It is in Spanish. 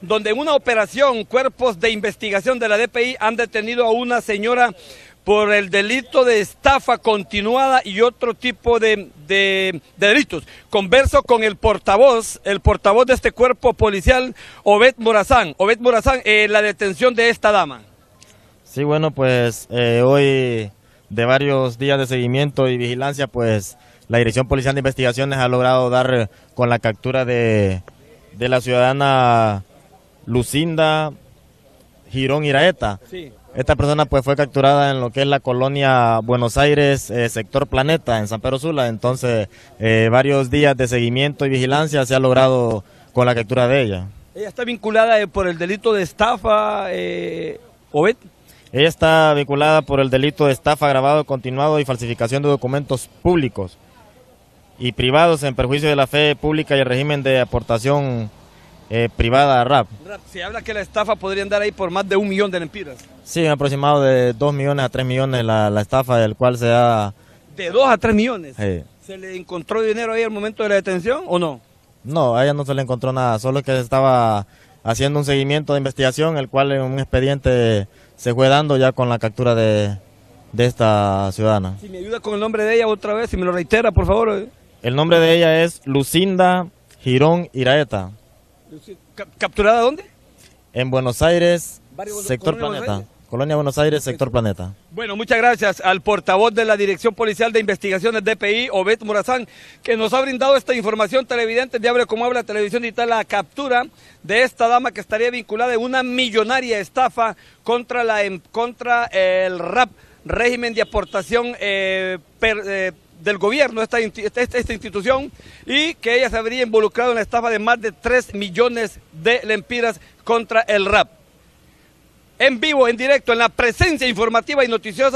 donde en una operación cuerpos de investigación de la DPI han detenido a una señora por el delito de estafa continuada y otro tipo de, delitos. Converso con el portavoz, el portavoz de este cuerpo policial, Obed Morazán. Obed Morazán, eh, la detención de esta dama. Sí, bueno, pues eh, hoy de varios días de seguimiento y vigilancia, pues la Dirección Policial de Investigaciones ha logrado dar con la captura de, de la ciudadana Lucinda Girón Iraeta. Esta persona pues fue capturada en lo que es la colonia Buenos Aires, eh, sector Planeta, en San Pedro Sula. Entonces, eh, varios días de seguimiento y vigilancia se ha logrado con la captura de ella. ¿Ella está vinculada eh, por el delito de estafa, Obed? Ella está vinculada por el delito de estafa grabado continuado y falsificación de documentos públicos y privados en perjuicio de la fe pública y el régimen de aportación eh, privada RAP. RAP. Se habla que la estafa podría andar ahí por más de un millón de lempiras. Sí, aproximado de 2 millones a 3 millones la, estafa, del cual se da. ¿De 2 a 3 millones? ¿Se le encontró dinero ahí al momento de la detención o no? No, a ella no se le encontró nada, solo que estaba haciendo un seguimiento de investigación, el cual en un expediente se fue dando ya con la captura de, de esta ciudadana. Si me ayuda con el nombre de ella otra vez, si me lo reitera, por favor. Eh. El nombre de ella es Lucinda Girón Iraeta. ¿Capturada dónde? En Buenos Aires, sector Planeta. Colonia Buenos Aires, sector Planeta. Bueno, muchas gracias al portavoz de la Dirección Policial de Investigaciones DPI, Obed Murazán, que nos ha brindado esta información televidente de como Habla Televisión Digital, la captura de esta dama que estaría vinculada a una millonaria estafa contra, la, em, contra el RAP, régimen de aportación eh, eh, del gobierno, esta, esta, esta, institución, y que ella se habría involucrado en la estafa de más de 3 millones de lempiras contra el RAP. En vivo, en directo, en la presencia informativa y noticiosa.